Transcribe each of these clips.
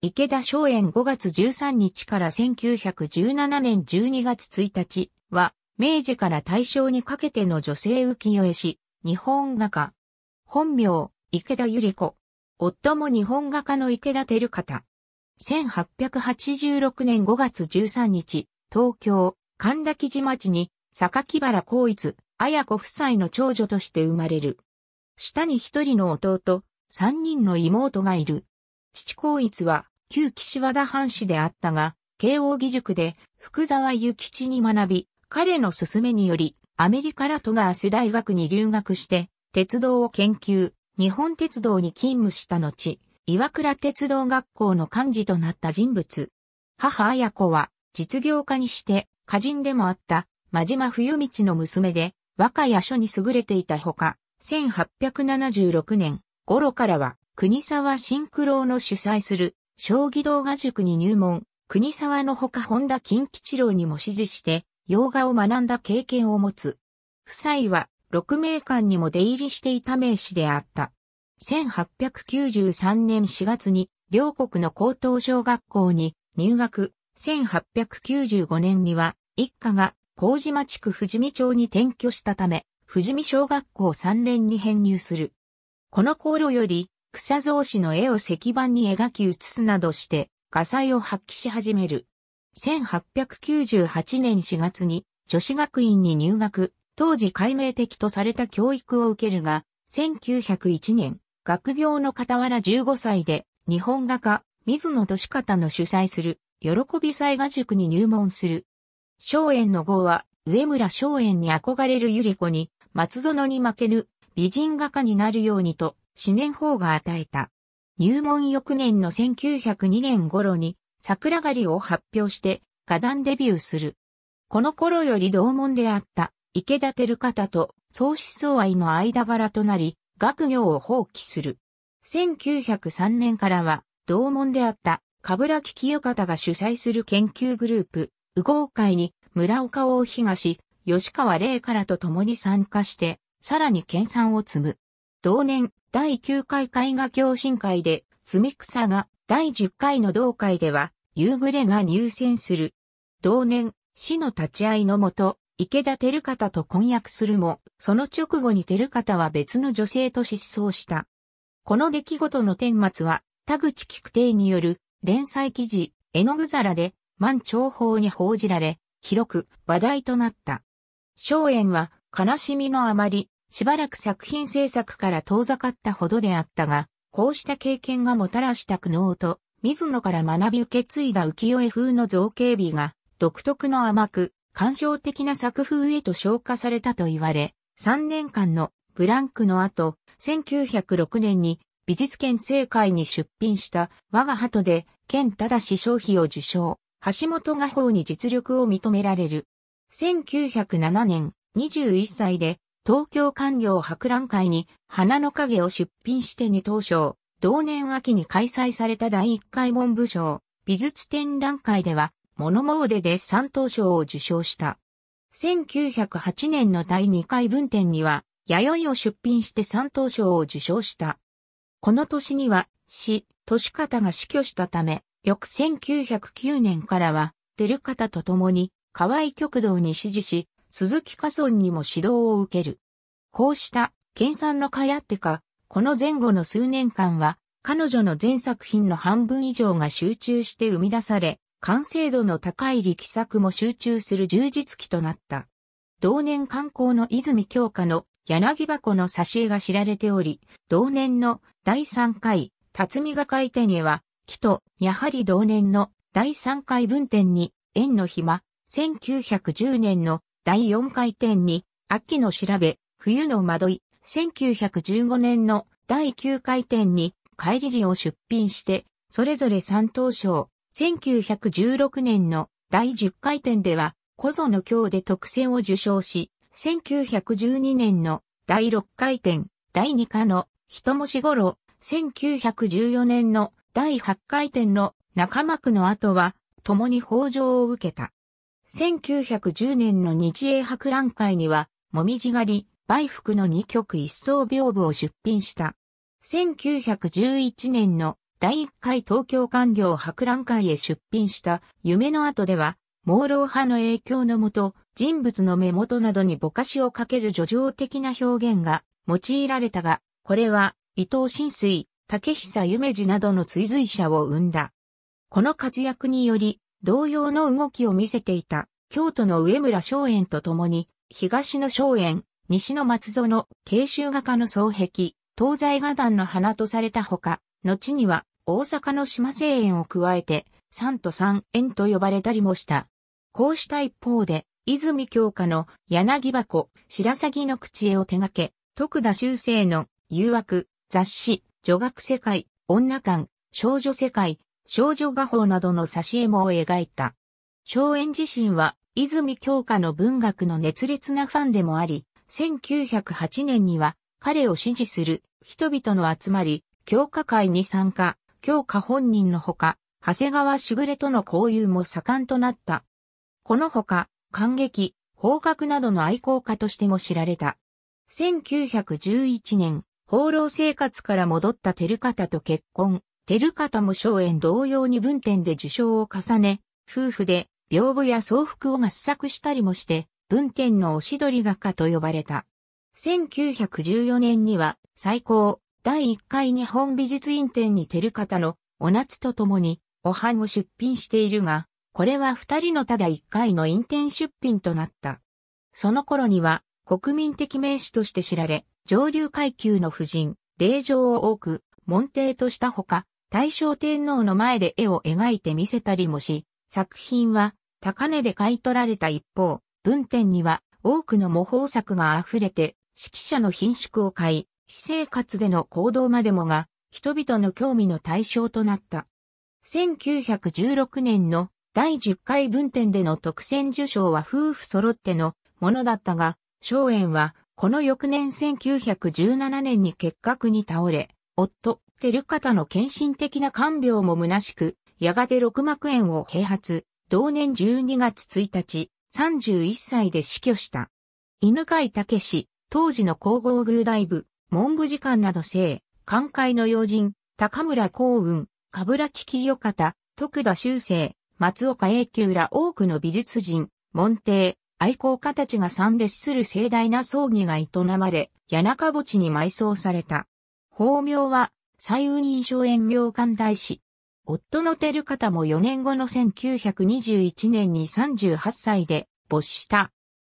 池田松園5月13日から1917年12月1日は、明治から大正にかけての女性浮世絵師、日本画家。本名、池田百合子。夫も日本画家の池田照方。1886年5月13日、東京、神田木地町に、榊原光一、綾子夫妻の長女として生まれる。下に一人の弟、三人の妹がいる。父光一は、旧岸和田藩士であったが、慶応義塾で福沢諭吉に学び、彼の勧めにより、アメリカラトガース大学に留学して、鉄道を研究、日本鉄道に勤務した後、岩倉鉄道学校の幹事となった人物。母綾子は、実業家にして、歌人でもあった、真島冬道の娘で、和歌や書に優れていたほか、1876年頃からは、国沢新九郎の主催する将棋動画塾に入門、国沢のほか本田金吉郎にも指示して、洋画を学んだ経験を持つ。夫妻は、六名館にも出入りしていた名士であった。1893年4月に、両国の高等小学校に入学、1895年には、一家が、麹島地区富士見町に転居したため、富士見小学校3連に編入する。この頃より、草造紙の絵を石板に描き写すなどして、画才を発揮し始める。1898年4月に女子学院に入学、当時解明的とされた教育を受けるが、1901年、学業の傍ら15歳で、日本画家、水野俊方の主催する、喜び祭画塾に入門する。松園の号は、上村松園に憧れる百合子に、松園に負けぬ、美人画家になるようにと、四年法が与えた。入門翌年の1902年頃に桜狩りを発表して画壇デビューする。この頃より同門であった池田照方と創始相愛の間柄となり学業を放棄する。1903年からは同門であった冠城清方が主催する研究グループ、右合会に村岡大東、吉川玲からと共に参加して、さらに研鑽を積む。同年、第9回絵画共進会で、住草が、第10回の同会では、夕暮れが入選する。同年、死の立ち会いのもと、池田照方と婚約するも、その直後に照方は別の女性と失踪した。この出来事の顛末は、田口菊亭による連載記事、絵の具皿で満潮法に報じられ、広く話題となった。荘園は悲しみのあまりしばらく作品制作から遠ざかったほどであったが、こうした経験がもたらした苦悩と、水野から学び受け継いだ浮世絵風の造形美が、独特の甘く、感傷的な作風へと昇華されたと言われ、3年間のブランクの後、1906年に美術研正会に出品した我が鳩で、県ただし商費を受賞、橋本画法に実力を認められる。1907年、21歳で東京官業博覧会に花の影を出品して2等賞、同年秋に開催された第1回文部賞、美術展覧会では、物詣でで3等賞を受賞した。1908年の第2回文展には、弥生を出品して3等賞を受賞した。この年には、死、年方が死去したため、翌1909年からは、照方と共に、河合極道に指示し、鈴木家村にも指導を受ける。こうした研鑽のかやってか、この前後の数年間は、彼女の全作品の半分以上が集中して生み出され、完成度の高い力作も集中する充実期となった。同年観光の泉京花の柳箱の挿絵が知られており、同年の第3回、辰巳が書いてには、木と、やはり同年の第3回文展に、縁の暇、1910年の第4回転に、秋の調べ、冬の惑い、1915年の第9回転に、帰り時を出品して、それぞれ3等賞、1916年の第10回転では、小僧の京で特選を受賞し、1912年の第6回転、第2課の人もし頃、1914年の第8回転の中幕の後は、共に法上を受けた。1910年の日英博覧会には、もみじ狩り、梅福の2曲一層屏風を出品した。1911年の第1回東京官業博覧会へ出品した夢の後では、朦朧派の影響のもと、人物の目元などにぼかしをかける叙情的な表現が用いられたが、これは伊藤新水、竹久夢二などの追随者を生んだ。この活躍により、同様の動きを見せていた京都の上村松園と共に、東の松園、西の松園、慶州画家の双壁、東西画壇の花とされたほか、後には大阪の島庭園を加えて、三と三園と呼ばれたりもした。こうした一方で、泉京花の柳箱、白鷺の口絵を手掛け、徳田修正の誘惑、雑誌、女学世界、女館、少女世界、少女画法などの挿絵もを描いた。荘園自身は、泉鏡花の文学の熱烈なファンでもあり、1908年には、彼を支持する人々の集まり、教科会に参加、教科本人のほか、長谷川しぐれとの交友も盛んとなった。このほか、感激、方角などの愛好家としても知られた。1911年、放浪生活から戻った照方と結婚。照方も荘園同様に文典で受賞を重ね、夫婦で屏風や装服を合作したりもして、文典のおしどり画家と呼ばれた。1914年には最高第1回日本美術院展に照方のお夏と共にお版を出品しているが、これは二人のただ1回の院展出品となった。その頃には国民的名手として知られ、上流階級の夫人、霊場を多く、門弟としたほか、大正天皇の前で絵を描いて見せたりもし、作品は高値で買い取られた一方、文典には多くの模倣作が溢れて、指揮者の品縮を買い、私生活での行動までもが、人々の興味の対象となった。1916年の第10回文典での特選受賞は夫婦揃ってのものだったが、松園はこの翌年1917年に結核に倒れ、夫、てる方の献身的な看病も虚しく、やがて六幕園を併発、同年12月1日、31歳で死去した。犬飼武氏、当時の皇后宮大部、文部次官など生、官会の要人、高村幸雲、かぶらき清方、徳田修正、松岡永久ら多くの美術人、門弟、愛好家たちが参列する盛大な葬儀が営まれ、谷中墓地に埋葬された。法名は、最雲認証炎病官大使。夫の照方も4年後の1921年に38歳で没した。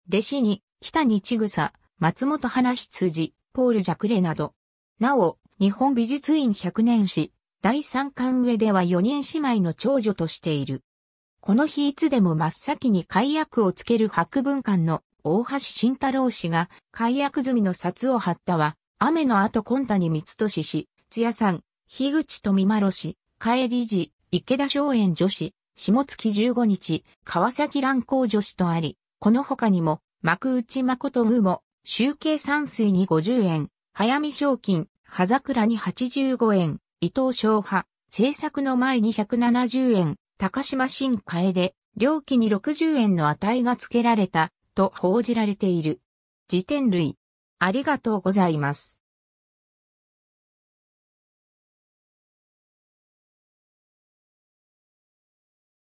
弟子に、北に千草、松本花羊、ポール・ジャクレなど。なお、日本美術院100年史、第3巻上では4人姉妹の長女としている。この日いつでも真っ先に解約をつける博文館の大橋慎太郎氏が解約済みの札を貼ったは、雨の後コンタに三つ年し、津也さん、樋口富丸氏、帰り時、池田松園女子、下月15日、川崎乱行女子とあり、この他にも、幕内誠も、集計山水に50円、早見賞金、葉桜に85円、伊藤昭派、制作の前に170円、高島新楓、料金に60円の値が付けられた、と報じられている。辞典類。ありがとうございます。